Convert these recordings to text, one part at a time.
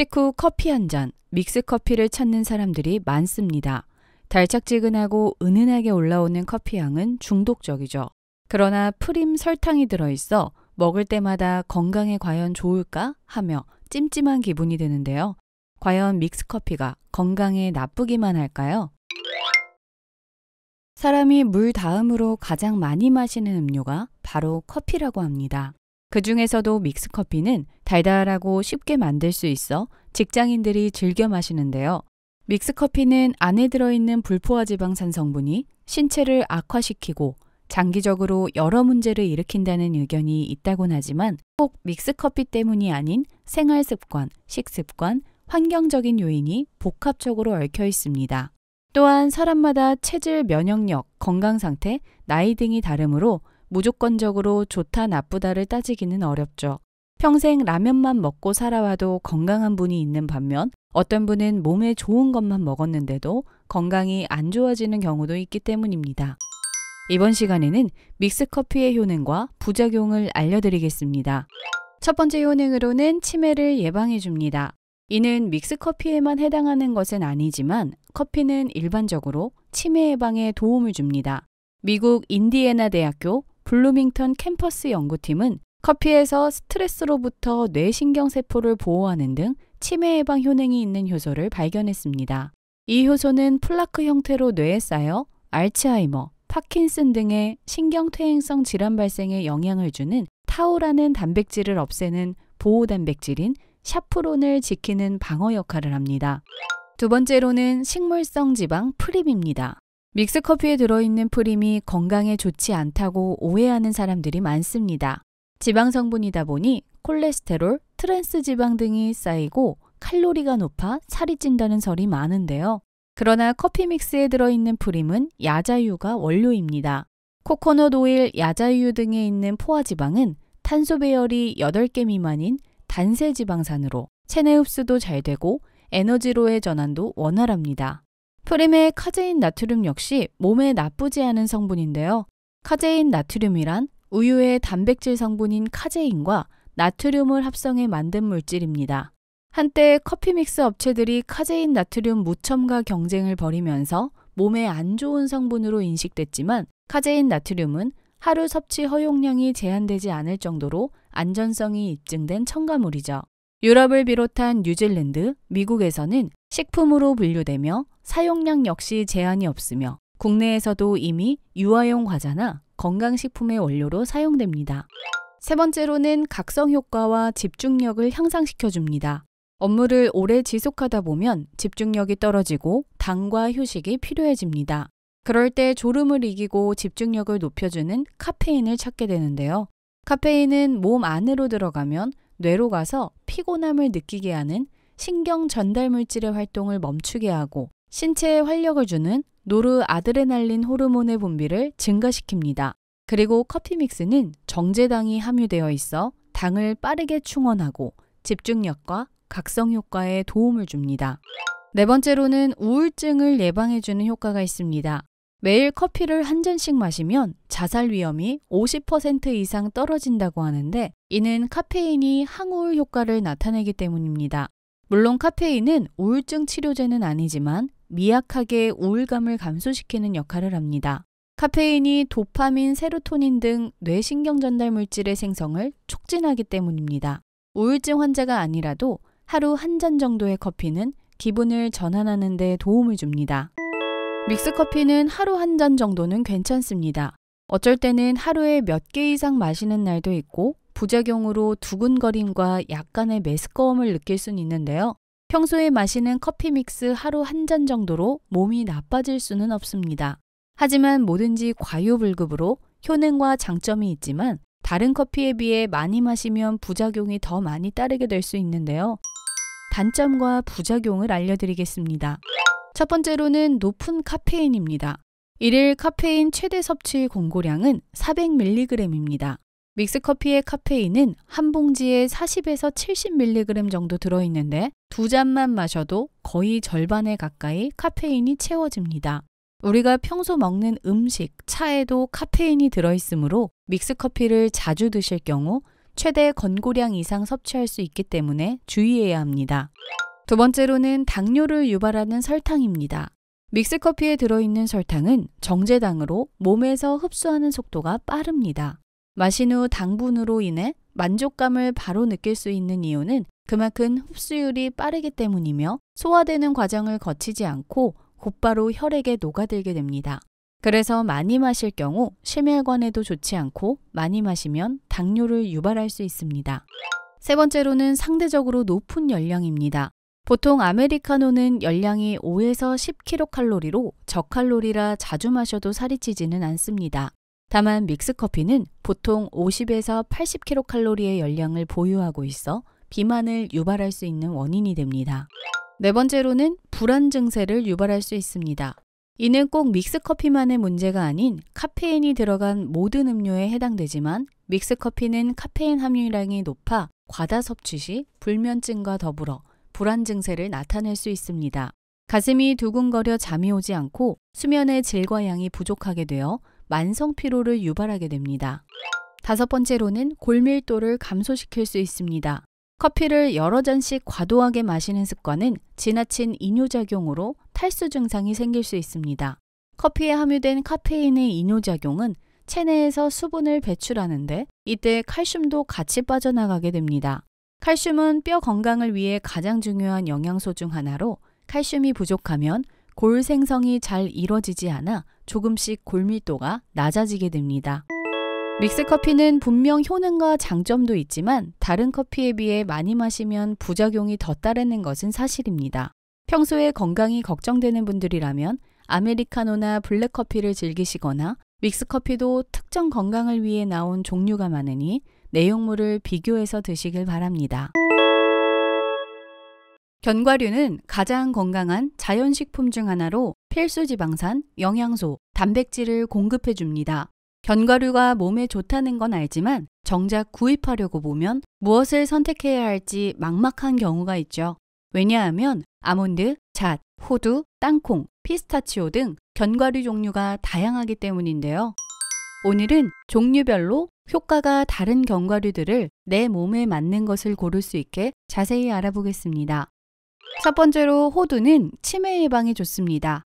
식후 커피 한 잔, 믹스 커피를 찾는 사람들이 많습니다. 달짝지근하고 은은하게 올라오는 커피 향은 중독적이죠. 그러나 프림 설탕이 들어있어 먹을 때마다 건강에 과연 좋을까 하며 찜찜한 기분이 드는데요. 과연 믹스커피가 건강에 나쁘기만 할까요? 사람이 물 다음으로 가장 많이 마시는 음료가 바로 커피라고 합니다. 그 중에서도 믹스커피는 달달하고 쉽게 만들 수 있어 직장인들이 즐겨 마시는데요. 믹스커피는 안에 들어있는 불포화 지방산 성분이 신체를 악화시키고 장기적으로 여러 문제를 일으킨다는 의견이 있다곤 하지만 꼭 믹스커피 때문이 아닌 생활습관, 식습관, 환경적인 요인이 복합적으로 얽혀 있습니다. 또한 사람마다 체질 면역력, 건강 상태, 나이 등이 다르므로 무조건적으로 좋다 나쁘다를 따지기는 어렵죠. 평생 라면만 먹고 살아와도 건강한 분이 있는 반면 어떤 분은 몸에 좋은 것만 먹었는데도 건강이 안 좋아지는 경우도 있기 때문입니다. 이번 시간에는 믹스커피의 효능과 부작용을 알려드리겠습니다. 첫 번째 효능으로는 치매를 예방해줍니다. 이는 믹스커피에만 해당하는 것은 아니지만 커피는 일반적으로 치매 예방에 도움을 줍니다. 미국 인디애나 대학교 블루밍턴 캠퍼스 연구팀은 커피에서 스트레스로부터 뇌신경세포를 보호하는 등 치매 예방 효능이 있는 효소를 발견했습니다. 이 효소는 플라크 형태로 뇌에 쌓여 알츠하이머, 파킨슨 등의 신경퇴행성 질환 발생에 영향을 주는 타우라는 단백질을 없애는 보호 단백질인 샤프론을 지키는 방어 역할을 합니다. 두 번째로는 식물성 지방 프립입니다. 믹스커피에 들어있는 프림이 건강에 좋지 않다고 오해하는 사람들이 많습니다. 지방 성분이다 보니 콜레스테롤, 트랜스 지방 등이 쌓이고 칼로리가 높아 살이 찐다는 설이 많은데요. 그러나 커피 믹스에 들어있는 프림은 야자유가 원료입니다. 코코넛 오일, 야자유 등에 있는 포화 지방은 탄소 배열이 8개 미만인 단세 지방산으로 체내 흡수도 잘 되고 에너지로의 전환도 원활합니다. 프림의 카제인 나트륨 역시 몸에 나쁘지 않은 성분인데요. 카제인 나트륨이란 우유의 단백질 성분인 카제인과 나트륨을 합성해 만든 물질입니다. 한때 커피 믹스 업체들이 카제인 나트륨 무첨가 경쟁을 벌이면서 몸에 안 좋은 성분으로 인식됐지만 카제인 나트륨은 하루 섭취 허용량이 제한되지 않을 정도로 안전성이 입증된 첨가물이죠. 유럽을 비롯한 뉴질랜드, 미국에서는 식품으로 분류되며 사용량 역시 제한이 없으며 국내에서도 이미 유아용 과자나 건강식품의 원료로 사용됩니다. 세 번째로는 각성 효과와 집중력을 향상시켜줍니다. 업무를 오래 지속하다 보면 집중력이 떨어지고 당과 휴식이 필요해집니다. 그럴 때 졸음을 이기고 집중력을 높여주는 카페인을 찾게 되는데요. 카페인은 몸 안으로 들어가면 뇌로 가서 피곤함을 느끼게 하는 신경 전달 물질의 활동을 멈추게 하고 신체에 활력을 주는 노르아드레날린 호르몬의 분비를 증가시킵니다. 그리고 커피 믹스는 정제당이 함유되어 있어 당을 빠르게 충원하고 집중력과 각성 효과에 도움을 줍니다. 네 번째로는 우울증을 예방해주는 효과가 있습니다. 매일 커피를 한 잔씩 마시면 자살 위험이 50% 이상 떨어진다고 하는데 이는 카페인이 항우울 효과를 나타내기 때문입니다. 물론 카페인은 우울증 치료제는 아니지만 미약하게 우울감을 감소시키는 역할을 합니다. 카페인이 도파민, 세로토닌 등 뇌신경 전달 물질의 생성을 촉진하기 때문입니다. 우울증 환자가 아니라도 하루 한 잔 정도의 커피는 기분을 전환하는 데 도움을 줍니다. 믹스커피는 하루 한 잔 정도는 괜찮습니다. 어쩔 때는 하루에 몇 개 이상 마시는 날도 있고 부작용으로 두근거림과 약간의 메스꺼움을 느낄 순 있는데요. 평소에 마시는 커피 믹스 하루 한 잔 정도로 몸이 나빠질 수는 없습니다. 하지만 뭐든지 과유불급으로 효능과 장점이 있지만 다른 커피에 비해 많이 마시면 부작용이 더 많이 따르게 될 수 있는데요. 단점과 부작용을 알려드리겠습니다. 첫 번째로는 높은 카페인입니다. 일일 카페인 최대 섭취 공고량은 400mg입니다. 믹스커피의 카페인은 한 봉지에 40에서 70mg 정도 들어있는데 두 잔만 마셔도 거의 절반에 가까이 카페인이 채워집니다. 우리가 평소 먹는 음식, 차에도 카페인이 들어있으므로 믹스커피를 자주 드실 경우 최대 권고량 이상 섭취할 수 있기 때문에 주의해야 합니다. 두 번째로는 당뇨를 유발하는 설탕입니다. 믹스커피에 들어있는 설탕은 정제당으로 몸에서 흡수하는 속도가 빠릅니다. 마신 후 당분으로 인해 만족감을 바로 느낄 수 있는 이유는 그만큼 흡수율이 빠르기 때문이며 소화되는 과정을 거치지 않고 곧바로 혈액에 녹아들게 됩니다. 그래서 많이 마실 경우 심혈관에도 좋지 않고 많이 마시면 당뇨를 유발할 수 있습니다. 세 번째로는 상대적으로 높은 열량입니다. 보통 아메리카노는 열량이 5에서 10kcal로 저칼로리라 자주 마셔도 살이 찌지는 않습니다. 다만 믹스커피는 보통 50에서 80kcal의 열량을 보유하고 있어 비만을 유발할 수 있는 원인이 됩니다. 네 번째로는 불안 증세를 유발할 수 있습니다. 이는 꼭 믹스커피만의 문제가 아닌 카페인이 들어간 모든 음료에 해당되지만 믹스커피는 카페인 함유량이 높아 과다 섭취 시 불면증과 더불어 불안 증세를 나타낼 수 있습니다. 가슴이 두근거려 잠이 오지 않고 수면의 질과 양이 부족하게 되어 만성 피로를 유발하게 됩니다. 다섯 번째로는 골밀도를 감소시킬 수 있습니다. 커피를 여러 잔씩 과도하게 마시는 습관은 지나친 이뇨작용으로 탈수 증상이 생길 수 있습니다. 커피에 함유된 카페인의 이뇨작용은 체내에서 수분을 배출하는데 이때 칼슘도 같이 빠져나가게 됩니다. 칼슘은 뼈 건강을 위해 가장 중요한 영양소 중 하나로 칼슘이 부족하면 골 생성이 잘 이뤄지지 않아 조금씩 골밀도가 낮아지게 됩니다. 믹스커피는 분명 효능과 장점도 있지만 다른 커피에 비해 많이 마시면 부작용이 더 따르는 것은 사실입니다. 평소에 건강이 걱정되는 분들이라면 아메리카노나 블랙커피를 즐기시거나 믹스커피도 특정 건강을 위해 나온 종류가 많으니 내용물을 비교해서 드시길 바랍니다. 견과류는 가장 건강한 자연식품 중 하나로 필수 지방산, 영양소, 단백질을 공급해 줍니다. 견과류가 몸에 좋다는 건 알지만 정작 구입하려고 보면 무엇을 선택해야 할지 막막한 경우가 있죠. 왜냐하면 아몬드, 잣, 호두, 땅콩, 피스타치오 등 견과류 종류가 다양하기 때문인데요. 오늘은 종류별로 효과가 다른 견과류들을 내 몸에 맞는 것을 고를 수 있게 자세히 알아보겠습니다. 첫 번째로 호두는 치매 예방에 좋습니다.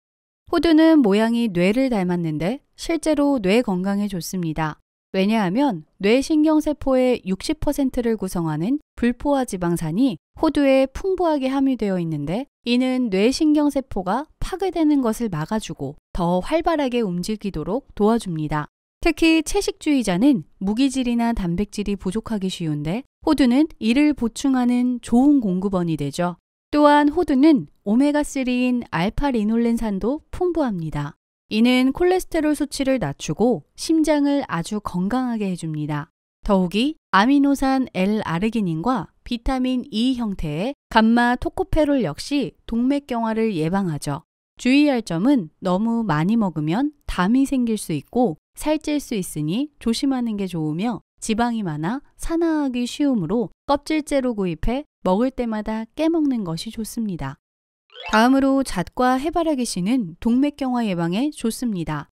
호두는 모양이 뇌를 닮았는데 실제로 뇌 건강에 좋습니다. 왜냐하면 뇌신경세포의 60%를 구성하는 불포화 지방산이 호두에 풍부하게 함유되어 있는데 이는 뇌신경세포가 파괴되는 것을 막아주고 더 활발하게 움직이도록 도와줍니다. 특히 채식주의자는 무기질이나 단백질이 부족하기 쉬운데 호두는 이를 보충하는 좋은 공급원이 되죠. 또한 호두는 오메가3인 알파리놀렌산도 풍부합니다. 이는 콜레스테롤 수치를 낮추고 심장을 아주 건강하게 해줍니다. 더욱이 아미노산 L-아르기닌과 비타민 E 형태의 감마 토코페롤 역시 동맥경화를 예방하죠. 주의할 점은 너무 많이 먹으면 담이 생길 수 있고 살찔 수 있으니 조심하는 게 좋으며 지방이 많아 산화하기 쉬우므로 껍질째로 구입해 먹을 때마다 깨먹는 것이 좋습니다. 다음으로 잣과 해바라기씨는 동맥경화 예방에 좋습니다.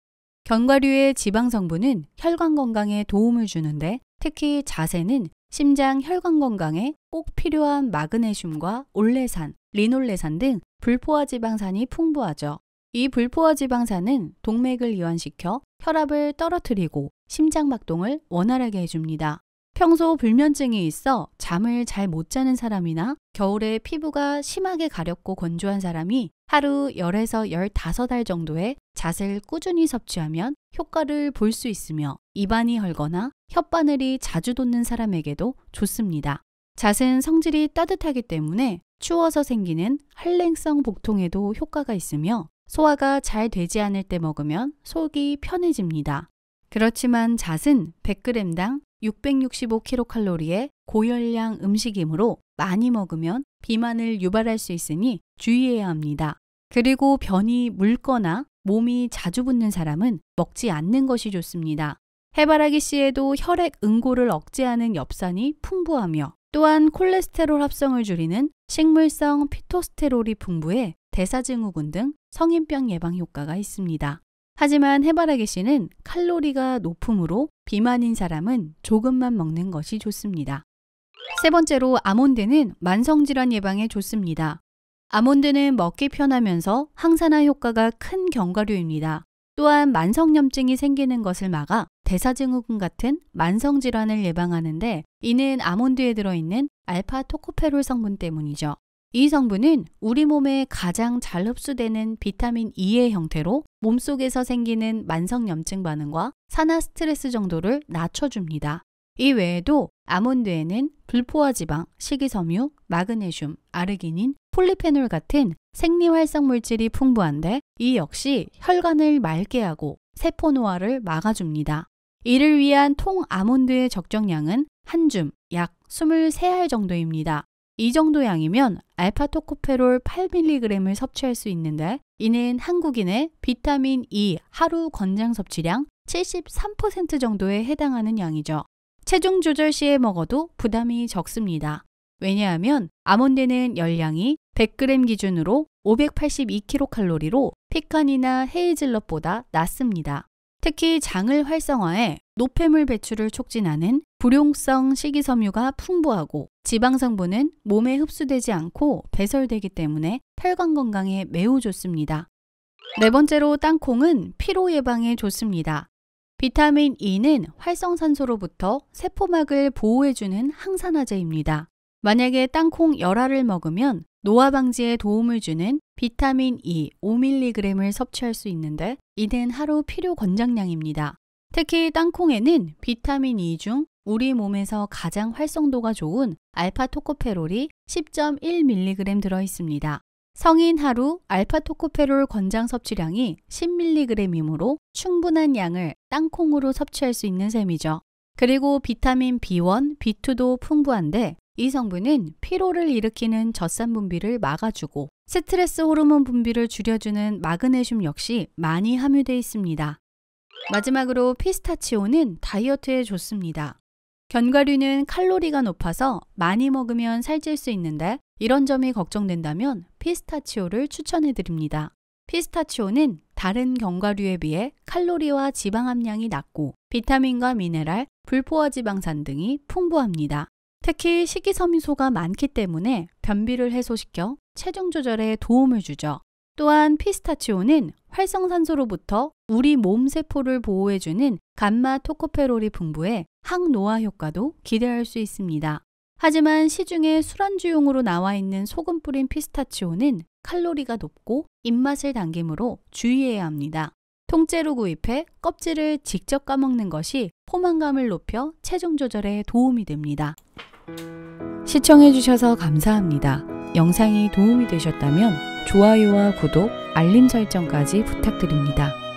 견과류의 지방 성분은 혈관 건강에 도움을 주는데 특히 자세는 심장 혈관 건강에 꼭 필요한 마그네슘과 올레산, 리놀레산 등 불포화 지방산이 풍부하죠. 이 불포화 지방산은 동맥을 이완시켜 혈압을 떨어뜨리고 심장박동을 원활하게 해줍니다. 평소 불면증이 있어 잠을 잘 못 자는 사람이나 겨울에 피부가 심하게 가렵고 건조한 사람이 하루 10에서 1 5달 정도의 잣을 꾸준히 섭취하면 효과를 볼 수 있으며 입안이 헐거나 혓바늘이 자주 돋는 사람에게도 좋습니다. 잣은 성질이 따뜻하기 때문에 추워서 생기는 한랭성 복통에도 효과가 있으며 소화가 잘 되지 않을 때 먹으면 속이 편해집니다. 그렇지만 잣은 100g당 665kcal의 고열량 음식이므로 많이 먹으면 비만을 유발할 수 있으니 주의해야 합니다. 그리고 변이 묽거나 몸이 자주 붓는 사람은 먹지 않는 것이 좋습니다. 해바라기 씨에도 혈액 응고를 억제하는 엽산이 풍부하며 또한 콜레스테롤 합성을 줄이는 식물성 피토스테롤이 풍부해 대사증후군 등 성인병 예방 효과가 있습니다. 하지만 해바라기 씨는 칼로리가 높으므로 비만인 사람은 조금만 먹는 것이 좋습니다. 세 번째로 아몬드는 만성질환 예방에 좋습니다. 아몬드는 먹기 편하면서 항산화 효과가 큰 견과류입니다. 또한 만성염증이 생기는 것을 막아 대사증후군 같은 만성질환을 예방하는데 이는 아몬드에 들어있는 알파 토코페롤 성분 때문이죠. 이 성분은 우리 몸에 가장 잘 흡수되는 비타민 E의 형태로 몸속에서 생기는 만성염증 반응과 산화 스트레스 정도를 낮춰줍니다. 이 외에도 아몬드에는 불포화 지방, 식이섬유, 마그네슘, 아르기닌, 폴리페놀 같은 생리활성 물질이 풍부한데 이 역시 혈관을 맑게 하고 세포 노화를 막아줍니다. 이를 위한 통 아몬드의 적정량은 한 줌 약 23알 정도입니다. 이 정도 양이면 알파 토코페롤 8mg을 섭취할 수 있는데 이는 한국인의 비타민 E 하루 권장 섭취량 73% 정도에 해당하는 양이죠. 체중 조절 시에 먹어도 부담이 적습니다. 왜냐하면 아몬드는 열량이 100g 기준으로 582kcal로 피칸이나 헤이즐넛보다 낮습니다. 특히 장을 활성화해 노폐물 배출을 촉진하는 불용성 식이섬유가 풍부하고 지방 성분은 몸에 흡수되지 않고 배설되기 때문에 혈관 건강에 매우 좋습니다. 네 번째로 땅콩은 피로 예방에 좋습니다. 비타민 E는 활성산소로부터 세포막을 보호해주는 항산화제입니다. 만약에 땅콩 열알을 먹으면 노화 방지에 도움을 주는 비타민 E 5mg을 섭취할 수 있는데 이는 하루 필요 권장량입니다. 특히 땅콩에는 비타민 E 중 우리 몸에서 가장 활성도가 좋은 알파 토코페롤이 10.1mg 들어 있습니다. 성인 하루 알파 토코페롤 권장 섭취량이 10mg이므로 충분한 양을 땅콩으로 섭취할 수 있는 셈이죠. 그리고 비타민 B1, B2도 풍부한데 이 성분은 피로를 일으키는 젖산 분비를 막아주고 스트레스 호르몬 분비를 줄여주는 마그네슘 역시 많이 함유되어 있습니다. 마지막으로 피스타치오는 다이어트에 좋습니다. 견과류는 칼로리가 높아서 많이 먹으면 살찔 수 있는데 이런 점이 걱정된다면 피스타치오를 추천해 드립니다. 피스타치오는 다른 견과류에 비해 칼로리와 지방 함량이 낮고 비타민과 미네랄, 불포화 지방산 등이 풍부합니다. 특히 식이섬유소가 많기 때문에 변비를 해소시켜 체중 조절에 도움을 주죠. 또한 피스타치오는 활성산소로부터 우리 몸 세포를 보호해주는 감마 토코페롤이 풍부해 항노화 효과도 기대할 수 있습니다. 하지만 시중에 술안주용으로 나와 있는 소금 뿌린 피스타치오는 칼로리가 높고 입맛을 당김으로 주의해야 합니다. 통째로 구입해 껍질을 직접 까먹는 것이 포만감을 높여 체중 조절에 도움이 됩니다. 시청해주셔서 감사합니다. 영상이 도움이 되셨다면 좋아요와 구독, 알림 설정까지 부탁드립니다.